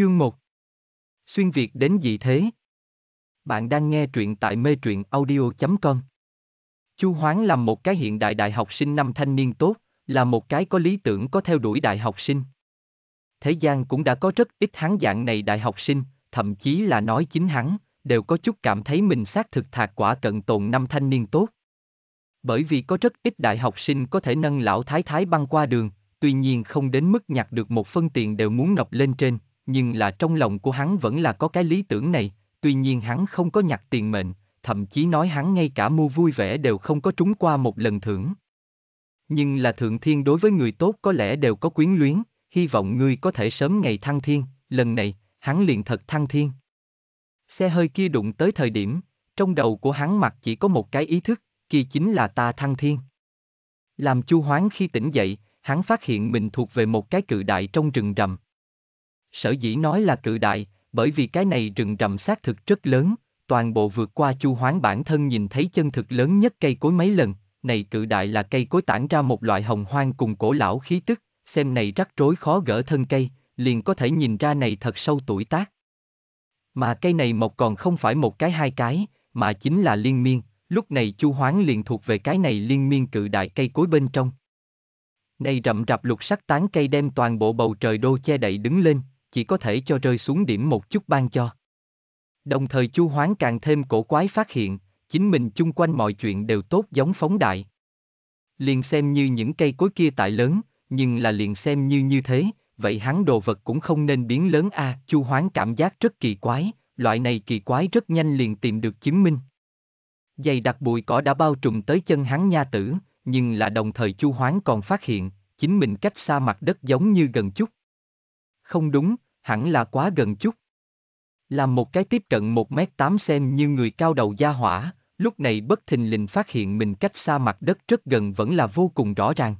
Chương 1 Xuyên Việt đến dị thế Bạn đang nghe truyện tại mê truyện audio.com Chu Hoán là một cái hiện đại đại học sinh năm thanh niên tốt, là một cái có lý tưởng có theo đuổi đại học sinh. Thế gian cũng đã có rất ít hắn dạng này đại học sinh, thậm chí là nói chính hắn, đều có chút cảm thấy mình xác thực thạc quả cận tồn năm thanh niên tốt. Bởi vì có rất ít đại học sinh có thể nâng lão thái thái băng qua đường, tuy nhiên không đến mức nhặt được một phân tiền đều muốn nộp lên trên, nhưng là trong lòng của hắn vẫn là có cái lý tưởng này, tuy nhiên hắn không có nhặt tiền mệnh, thậm chí nói hắn ngay cả mua vui vẻ đều không có trúng qua một lần thưởng. Nhưng là thượng thiên đối với người tốt có lẽ đều có quyến luyến, hy vọng ngươi có thể sớm ngày thăng thiên, lần này, hắn liền thật thăng thiên. Xe hơi kia đụng tới thời điểm, trong đầu của hắn mặc chỉ có một cái ý thức, kỳ chính là ta thăng thiên. Làm chu hoáng khi tỉnh dậy, hắn phát hiện mình thuộc về một cái cự đại trong rừng rậm sở dĩ nói là cự đại, bởi vì cái này rừng rậm xác thực rất lớn, toàn bộ vượt qua chu hoán bản thân nhìn thấy chân thực lớn nhất cây cối mấy lần, này cự đại là cây cối tản ra một loại hồng hoang cùng cổ lão khí tức, xem này rắc rối khó gỡ thân cây, liền có thể nhìn ra này thật sâu tuổi tác. Mà cây này mọc còn không phải một cái hai cái, mà chính là liên miên, lúc này chu hoán liền thuộc về cái này liên miên cự đại cây cối bên trong. Này rậm rạp lục sắc tán cây đem toàn bộ bầu trời đô che đậy đứng lên, chỉ có thể cho rơi xuống điểm một chút ban cho. Đồng thời Chu Hoán càng thêm cổ quái phát hiện, chính mình chung quanh mọi chuyện đều tốt giống phóng đại. Liền xem như những cây cối kia tại lớn, nhưng là liền xem như như thế, vậy hắn đồ vật cũng không nên biến lớn a, à, Chu Hoán cảm giác rất kỳ quái, loại này kỳ quái rất nhanh liền tìm được chứng minh. Dày đặc bụi cỏ đã bao trùm tới chân hắn nha tử, nhưng là đồng thời Chu Hoán còn phát hiện, chính mình cách xa mặt đất giống như gần chút không đúng, hẳn là quá gần chút. Làm một cái tiếp cận 1m8 xem như người cao đầu gia hỏa, lúc này bất thình lình phát hiện mình cách xa mặt đất rất gần vẫn là vô cùng rõ ràng.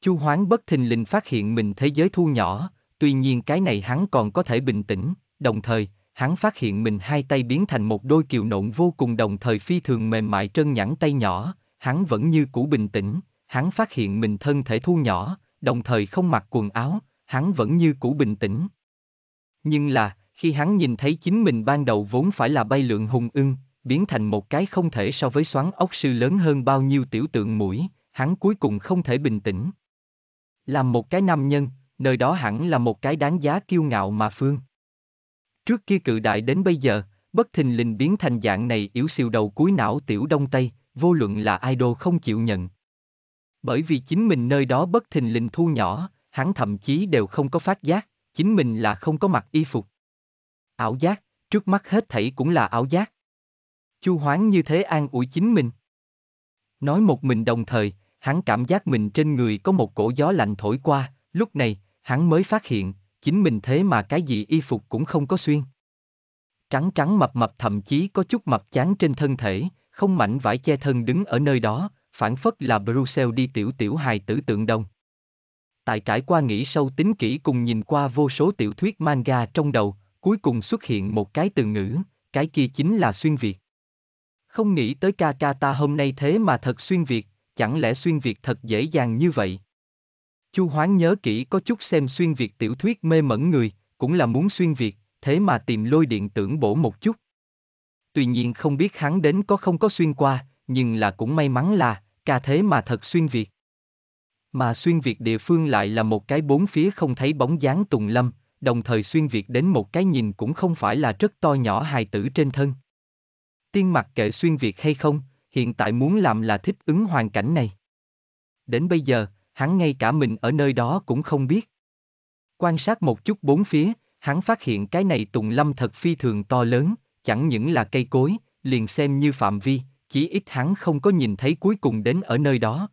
Chu Hoáng bất thình lình phát hiện mình thế giới thu nhỏ, tuy nhiên cái này hắn còn có thể bình tĩnh, đồng thời, hắn phát hiện mình hai tay biến thành một đôi kiều nộn vô cùng đồng thời phi thường mềm mại trơn nhẵn tay nhỏ, hắn vẫn như cũ bình tĩnh, hắn phát hiện mình thân thể thu nhỏ, đồng thời không mặc quần áo, hắn vẫn như cũ bình tĩnh. Nhưng là, khi hắn nhìn thấy chính mình ban đầu vốn phải là bay lượng hùng ưng, biến thành một cái không thể so với xoắn ốc sư lớn hơn bao nhiêu tiểu tượng mũi, hắn cuối cùng không thể bình tĩnh. Làm một cái nam nhân, nơi đó hẳn là một cái đáng giá kiêu ngạo mà phương. Trước kia cự đại đến bây giờ, bất thình lình biến thành dạng này yếu siêu đầu cuối não tiểu đông tây, vô luận là idol không chịu nhận. Bởi vì chính mình nơi đó bất thình lình thu nhỏ, hắn thậm chí đều không có phát giác, chính mình là không có mặc y phục. Ảo giác, trước mắt hết thảy cũng là ảo giác. Chu Hoáng như thế an ủi chính mình. Nói một mình đồng thời, hắn cảm giác mình trên người có một cổ gió lạnh thổi qua, lúc này, hắn mới phát hiện, chính mình thế mà cái gì y phục cũng không có xuyên. Trắng trắng mập mập thậm chí có chút mập chán trên thân thể, không mảnh vải che thân đứng ở nơi đó, phản phất là Brussels đi tiểu tiểu hài tử tượng đồng tại trải qua nghĩ sâu tính kỹ cùng nhìn qua vô số tiểu thuyết manga trong đầu, cuối cùng xuất hiện một cái từ ngữ, cái kia chính là xuyên Việt. Không nghĩ tới ca ca ta hôm nay thế mà thật xuyên Việt, chẳng lẽ xuyên Việt thật dễ dàng như vậy? Chu Hoán nhớ kỹ có chút xem xuyên Việt tiểu thuyết mê mẩn người, cũng là muốn xuyên Việt, thế mà tìm lôi điện tưởng bổ một chút. Tuy nhiên không biết hắn đến có không có xuyên qua, nhưng là cũng may mắn là, ca thế mà thật xuyên Việt. Mà xuyên Việt địa phương lại là một cái bốn phía không thấy bóng dáng Tùng Lâm, đồng thời xuyên Việt đến một cái nhìn cũng không phải là rất to nhỏ hài tử trên thân. Tiên mặc kệ xuyên Việt hay không, hiện tại muốn làm là thích ứng hoàn cảnh này. Đến bây giờ, hắn ngay cả mình ở nơi đó cũng không biết. Quan sát một chút bốn phía, hắn phát hiện cái này Tùng Lâm thật phi thường to lớn, chẳng những là cây cối, liền xem như phạm vi, chỉ ít hắn không có nhìn thấy cuối cùng đến ở nơi đó.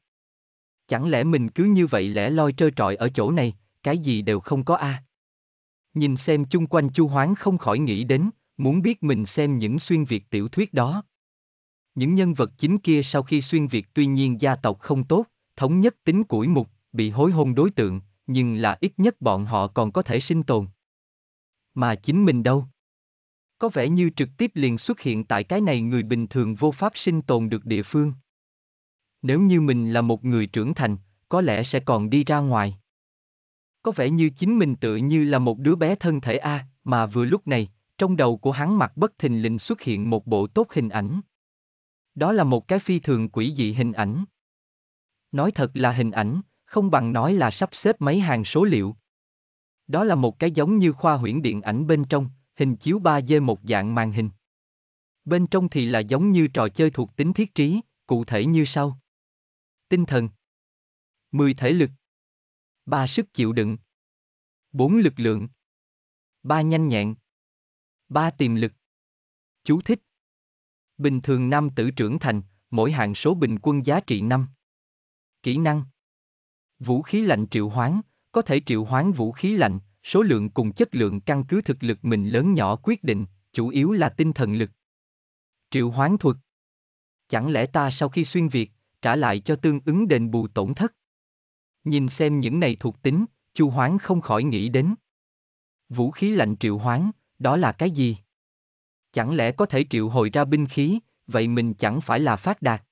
Chẳng lẽ mình cứ như vậy lẻ loi trơ trọi ở chỗ này, cái gì đều không có a? À? Nhìn xem chung quanh Chu Hoán không khỏi nghĩ đến, muốn biết mình xem những xuyên việt tiểu thuyết đó. Những nhân vật chính kia sau khi xuyên việt tuy nhiên gia tộc không tốt, thống nhất tính củi mục, bị hối hôn đối tượng, nhưng là ít nhất bọn họ còn có thể sinh tồn. Mà chính mình đâu? Có vẻ như trực tiếp liền xuất hiện tại cái này người bình thường vô pháp sinh tồn được địa phương nếu như mình là một người trưởng thành, có lẽ sẽ còn đi ra ngoài. Có vẻ như chính mình tự như là một đứa bé thân thể A, mà vừa lúc này, trong đầu của hắn mặt bất thình lình xuất hiện một bộ tốt hình ảnh. Đó là một cái phi thường quỷ dị hình ảnh. Nói thật là hình ảnh, không bằng nói là sắp xếp mấy hàng số liệu. Đó là một cái giống như khoa huyễn điện ảnh bên trong, hình chiếu ba d một dạng màn hình. Bên trong thì là giống như trò chơi thuộc tính thiết trí, cụ thể như sau. Tinh thần 10 thể lực 3 sức chịu đựng 4 lực lượng 3 nhanh nhẹn 3 tiềm lực Chú thích Bình thường nam tử trưởng thành, mỗi hạng số bình quân giá trị 5 Kỹ năng Vũ khí lạnh triệu hoán, có thể triệu hoán vũ khí lạnh, số lượng cùng chất lượng căn cứ thực lực mình lớn nhỏ quyết định, chủ yếu là tinh thần lực. Triệu hoán thuật Chẳng lẽ ta sau khi xuyên Việt, trả lại cho tương ứng đền bù tổn thất. Nhìn xem những này thuộc tính, Chu Hoán không khỏi nghĩ đến. Vũ khí lạnh triệu hoán, đó là cái gì? Chẳng lẽ có thể triệu hồi ra binh khí, vậy mình chẳng phải là phát đạt.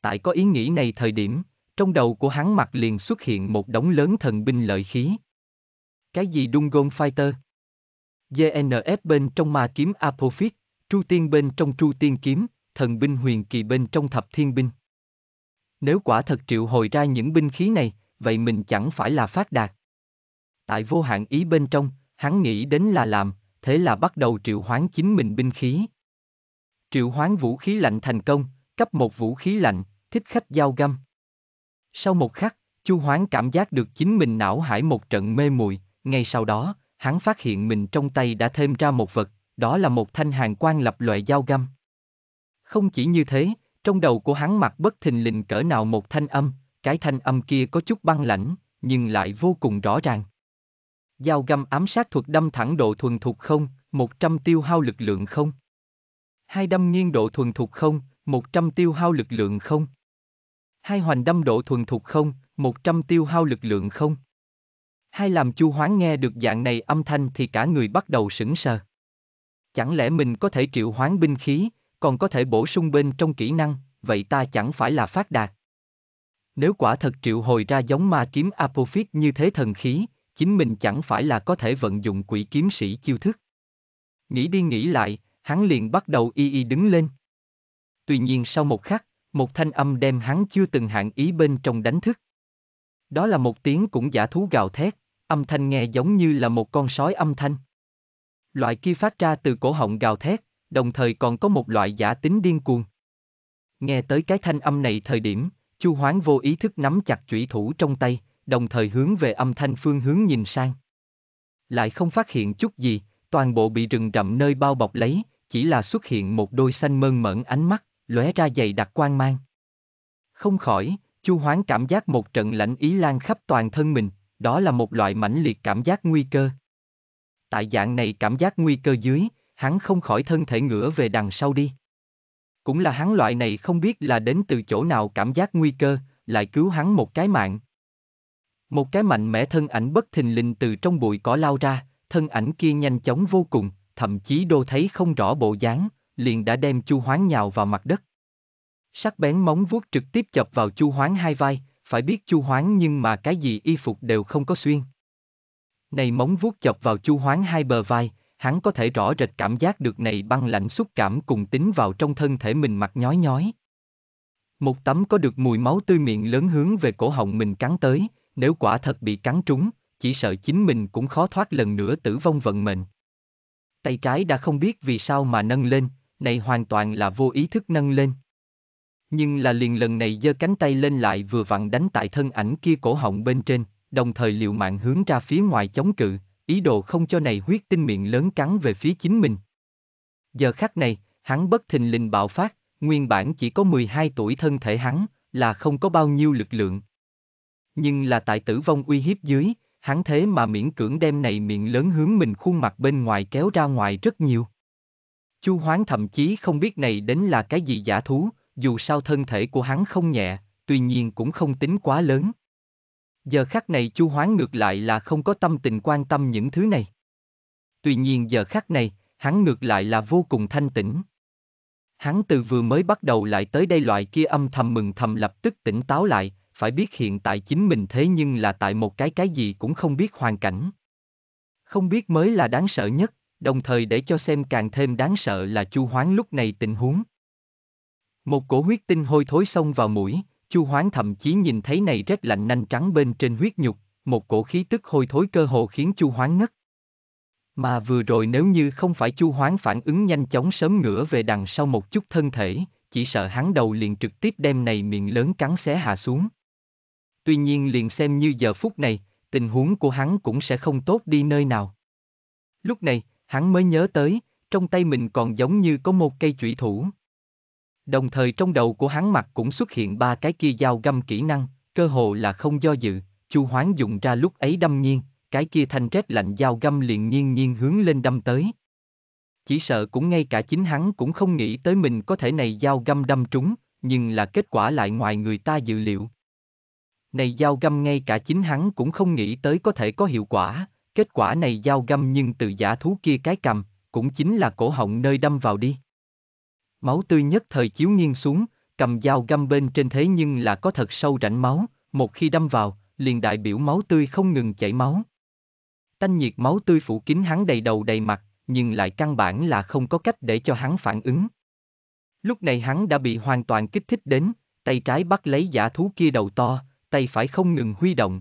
Tại có ý nghĩ này thời điểm, trong đầu của hắn mặt liền xuất hiện một đống lớn thần binh lợi khí. Cái gì Dungon Fighter? GNF bên trong ma kiếm Apophis, Tru Tiên bên trong Tru Tiên kiếm, thần binh huyền kỳ bên trong thập thiên binh. Nếu quả thật triệu hồi ra những binh khí này, vậy mình chẳng phải là phát đạt. Tại vô hạn ý bên trong, hắn nghĩ đến là làm, thế là bắt đầu triệu hoán chính mình binh khí. Triệu hoán vũ khí lạnh thành công, cấp một vũ khí lạnh, thích khách dao găm. Sau một khắc, Chu Hoán cảm giác được chính mình não hải một trận mê muội, ngay sau đó, hắn phát hiện mình trong tay đã thêm ra một vật, đó là một thanh hàng quan lập loại dao găm. Không chỉ như thế, trong đầu của hắn mặt bất thình lình cỡ nào một thanh âm, cái thanh âm kia có chút băng lãnh, nhưng lại vô cùng rõ ràng. Dao găm ám sát thuật đâm thẳng độ thuần thục không, 100 tiêu hao lực lượng không. Hai đâm nghiêng độ thuần thục không, 100 tiêu hao lực lượng không. Hai hoành đâm độ thuần thục không, 100 tiêu hao lực lượng không. Hai làm chu hoán nghe được dạng này âm thanh thì cả người bắt đầu sững sờ. Chẳng lẽ mình có thể triệu hoán binh khí, còn có thể bổ sung bên trong kỹ năng, vậy ta chẳng phải là phát đạt. Nếu quả thật triệu hồi ra giống ma kiếm Apophis như thế thần khí, chính mình chẳng phải là có thể vận dụng quỷ kiếm sĩ chiêu thức. Nghĩ đi nghĩ lại, hắn liền bắt đầu y y đứng lên. Tuy nhiên sau một khắc, một thanh âm đem hắn chưa từng hạn ý bên trong đánh thức. Đó là một tiếng cũng giả thú gào thét, âm thanh nghe giống như là một con sói âm thanh. Loại kia phát ra từ cổ họng gào thét, đồng thời còn có một loại giả tính điên cuồng. Nghe tới cái thanh âm này thời điểm, Chu Hoán vô ý thức nắm chặt chủy thủ trong tay, đồng thời hướng về âm thanh phương hướng nhìn sang. Lại không phát hiện chút gì, toàn bộ bị rừng rậm nơi bao bọc lấy, chỉ là xuất hiện một đôi xanh mơn mởn ánh mắt, lóe ra dày đặc quang mang. Không khỏi, Chu Hoán cảm giác một trận lạnh ý lan khắp toàn thân mình, đó là một loại mãnh liệt cảm giác nguy cơ. Tại dạng này cảm giác nguy cơ dưới, hắn không khỏi thân thể ngửa về đằng sau đi. Cũng là hắn loại này không biết là đến từ chỗ nào cảm giác nguy cơ, lại cứu hắn một cái mạng. Một cái mạnh mẽ thân ảnh bất thình lình từ trong bụi cỏ lao ra, thân ảnh kia nhanh chóng vô cùng, thậm chí đô thấy không rõ bộ dáng, liền đã đem chu hoán nhào vào mặt đất. Sắc bén móng vuốt trực tiếp chọc vào chu hoán hai vai, phải biết chu hoán nhưng mà cái gì y phục đều không có xuyên. Này móng vuốt chọc vào chu hoán hai bờ vai, hắn có thể rõ rệt cảm giác được này băng lạnh xúc cảm cùng tính vào trong thân thể mình mặt nhói nhói. Một tấm có được mùi máu tươi miệng lớn hướng về cổ họng mình cắn tới, nếu quả thật bị cắn trúng, chỉ sợ chính mình cũng khó thoát lần nữa tử vong vận mệnh. Tay trái đã không biết vì sao mà nâng lên, này hoàn toàn là vô ý thức nâng lên. Nhưng là liền lần này giơ cánh tay lên lại vừa vặn đánh tại thân ảnh kia cổ họng bên trên, đồng thời liệu mạng hướng ra phía ngoài chống cự, ý đồ không cho này huyết tinh miệng lớn cắn về phía chính mình. Giờ khắc này, hắn bất thình lình bạo phát, nguyên bản chỉ có 12 tuổi thân thể hắn, là không có bao nhiêu lực lượng. Nhưng là tại tử vong uy hiếp dưới, hắn thế mà miễn cưỡng đem này miệng lớn hướng mình khuôn mặt bên ngoài kéo ra ngoài rất nhiều. Chu Hoán thậm chí không biết này đến là cái gì giả thú, dù sao thân thể của hắn không nhẹ, tuy nhiên cũng không tính quá lớn. Giờ khắc này Chu Hoán ngược lại là không có tâm tình quan tâm những thứ này. Tuy nhiên giờ khắc này, hắn ngược lại là vô cùng thanh tĩnh. Hắn từ vừa mới bắt đầu lại tới đây loại kia âm thầm mừng thầm lập tức tỉnh táo lại, phải biết hiện tại chính mình thế nhưng là tại một cái cái gì cũng không biết hoàn cảnh. Không biết mới là đáng sợ nhất, đồng thời để cho xem càng thêm đáng sợ là chu hoán lúc này tình huống. Một cổ huyết tinh hôi thối xông vào mũi, Chu Hoán thậm chí nhìn thấy này rét lạnh nanh trắng bên trên huyết nhục, một cổ khí tức hôi thối cơ hồ khiến Chu Hoán ngất. Mà vừa rồi nếu như không phải Chu Hoán phản ứng nhanh chóng sớm ngửa về đằng sau một chút thân thể, chỉ sợ hắn đầu liền trực tiếp đem này miệng lớn cắn xé hạ xuống. Tuy nhiên liền xem như giờ phút này, tình huống của hắn cũng sẽ không tốt đi nơi nào. Lúc này, hắn mới nhớ tới, trong tay mình còn giống như có một cây chủy thủ. Đồng thời trong đầu của hắn mặt cũng xuất hiện ba cái kia dao găm kỹ năng, cơ hồ là không do dự, Chu Hoán dùng ra lúc ấy đâm nhiên, cái kia thanh rét lạnh dao găm liền nhiên nhiên hướng lên đâm tới. Chỉ sợ cũng ngay cả chính hắn cũng không nghĩ tới mình có thể này dao găm đâm trúng, nhưng là kết quả lại ngoài người ta dự liệu. Này dao găm ngay cả chính hắn cũng không nghĩ tới có thể có hiệu quả, kết quả này dao găm nhưng từ giả thú kia cái cầm, cũng chính là cổ họng nơi đâm vào đi. Máu tươi nhất thời chiếu nghiêng xuống, cầm dao găm bên trên thế nhưng là có thật sâu rảnh máu, một khi đâm vào, liền đại biểu máu tươi không ngừng chảy máu. Tanh nhiệt máu tươi phủ kín hắn đầy đầu đầy mặt, nhưng lại căn bản là không có cách để cho hắn phản ứng. Lúc này hắn đã bị hoàn toàn kích thích đến, tay trái bắt lấy giả thú kia đầu to, tay phải không ngừng huy động.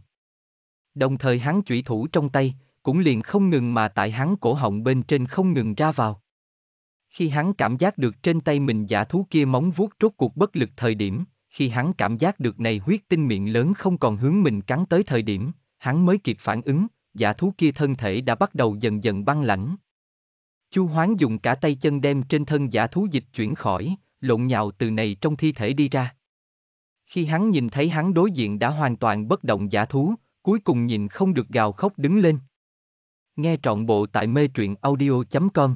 Đồng thời hắn chủy thủ trong tay, cũng liền không ngừng mà tại hắn cổ họng bên trên không ngừng ra vào. Khi hắn cảm giác được trên tay mình giả thú kia móng vuốt rốt cuộc bất lực thời điểm, khi hắn cảm giác được này huyết tinh miệng lớn không còn hướng mình cắn tới thời điểm, hắn mới kịp phản ứng, giả thú kia thân thể đã bắt đầu dần dần băng lãnh. Chu Hoán dùng cả tay chân đem trên thân giả thú dịch chuyển khỏi, lộn nhào từ này trong thi thể đi ra. Khi hắn nhìn thấy hắn đối diện đã hoàn toàn bất động giả thú, cuối cùng nhìn không được gào khóc đứng lên. Nghe trọn bộ tại mê truyện audio.com